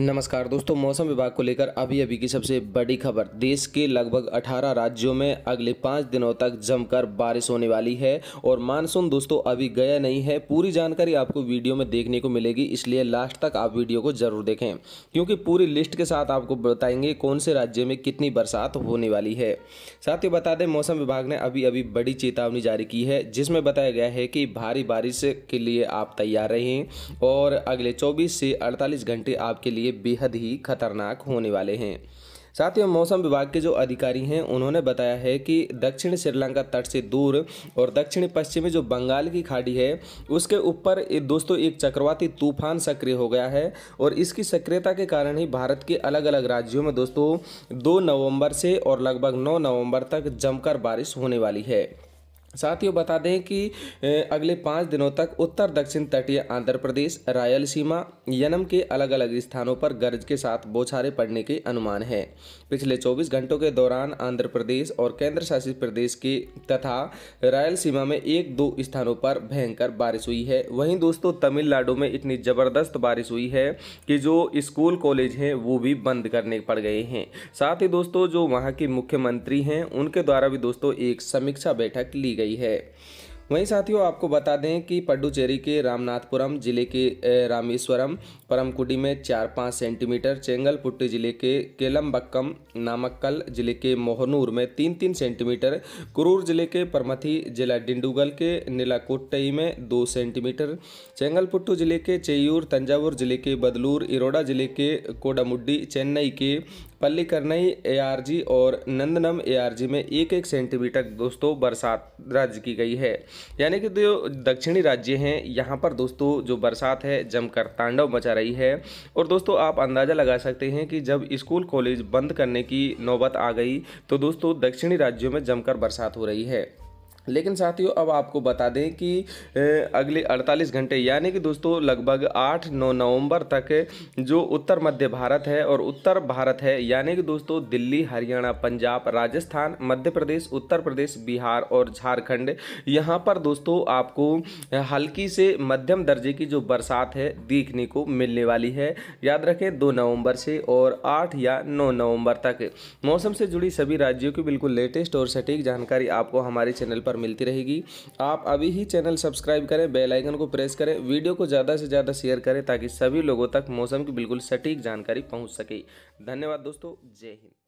नमस्कार दोस्तों मौसम विभाग को लेकर अभी अभी की सबसे बड़ी खबर देश के लगभग 18 राज्यों में अगले पाँच दिनों तक जमकर बारिश होने वाली है और मानसून दोस्तों अभी गया नहीं है पूरी जानकारी आपको वीडियो में देखने को मिलेगी इसलिए लास्ट तक आप वीडियो को जरूर देखें क्योंकि पूरी लिस्ट के साथ आपको बताएंगे कौन से राज्य में कितनी बरसात होने वाली है साथ ही बता दें मौसम विभाग ने अभी अभी बड़ी चेतावनी जारी की है जिसमें बताया गया है कि भारी बारिश के लिए आप तैयार रहें और अगले चौबीस से अड़तालीस घंटे आपके लिए लिए बेहद ही खतरनाक होने वाले हैं साथ ही मौसम विभाग के जो अधिकारी हैं उन्होंने बताया है कि दक्षिण श्रीलंका तट से दूर और दक्षिण पश्चिमी जो बंगाल की खाड़ी है उसके ऊपर दोस्तों एक चक्रवाती तूफान सक्रिय हो गया है और इसकी सक्रियता के कारण ही भारत के अलग अलग राज्यों में दोस्तों दो नवंबर से और लगभग नौ नवंबर तक जमकर बारिश होने वाली है साथियों बता दें कि अगले पाँच दिनों तक उत्तर दक्षिण तटीय आंध्र प्रदेश रायलसीमा यनम के अलग अलग स्थानों पर गरज के साथ बौछारे पड़ने के अनुमान है पिछले 24 घंटों के दौरान आंध्र प्रदेश और केंद्र शासित प्रदेश के तथा रायलसीमा में एक दो स्थानों पर भयंकर बारिश हुई है वहीं दोस्तों तमिलनाडु में इतनी ज़बरदस्त बारिश हुई है कि जो स्कूल कॉलेज हैं वो भी बंद करने पड़ गए हैं साथ ही दोस्तों जो वहाँ के मुख्यमंत्री हैं उनके द्वारा भी दोस्तों एक समीक्षा बैठक ली गई गई है वहीं साथियों आपको बता दें कि पडुचेरी के रामनाथपुरम जिले के रामेश्वरम परमकुडी में चार पाँच सेंटीमीटर चेंगलपुट्टी जिले के केलम्बक्कम नामक्कल जिले के मोहनूर में तीन तीन सेंटीमीटर कुरूर जिले के परमथी जिला डिंडुगल के नीलाकोटई में दो सेंटीमीटर चेंगलपुट्टू जिले के चेयूर तंजावुर जिले के बदलूर इरोडा जिले के कोडामुड्डी चेन्नई के पल्लीकरनई एआरजी और नंदनम एआरजी में एक एक सेंटीमीटर दोस्तों बरसात दर्ज की गई है यानी कि जो दक्षिणी राज्य हैं यहाँ पर दोस्तों जो बरसात है जमकर तांडव मचा रही है और दोस्तों आप अंदाज़ा लगा सकते हैं कि जब स्कूल कॉलेज बंद करने की नौबत आ गई तो दोस्तों दक्षिणी राज्यों में जमकर बरसात हो रही है लेकिन साथियों अब आपको बता दें कि अगले 48 घंटे यानी कि दोस्तों लगभग 8 नौ नवंबर तक जो उत्तर मध्य भारत है और उत्तर भारत है यानी कि दोस्तों दिल्ली हरियाणा पंजाब राजस्थान मध्य प्रदेश उत्तर प्रदेश बिहार और झारखंड यहाँ पर दोस्तों आपको हल्की से मध्यम दर्जे की जो बरसात है देखने को मिलने वाली है याद रखें दो नवम्बर से और आठ या नौ नवम्बर तक मौसम से जुड़ी सभी राज्यों की बिल्कुल लेटेस्ट और सटीक जानकारी आपको हमारे चैनल पर पर मिलती रहेगी आप अभी ही चैनल सब्सक्राइब करें बेल आइकन को प्रेस करें वीडियो को ज़्यादा से ज़्यादा शेयर करें ताकि सभी लोगों तक मौसम की बिल्कुल सटीक जानकारी पहुँच सके धन्यवाद दोस्तों जय हिंद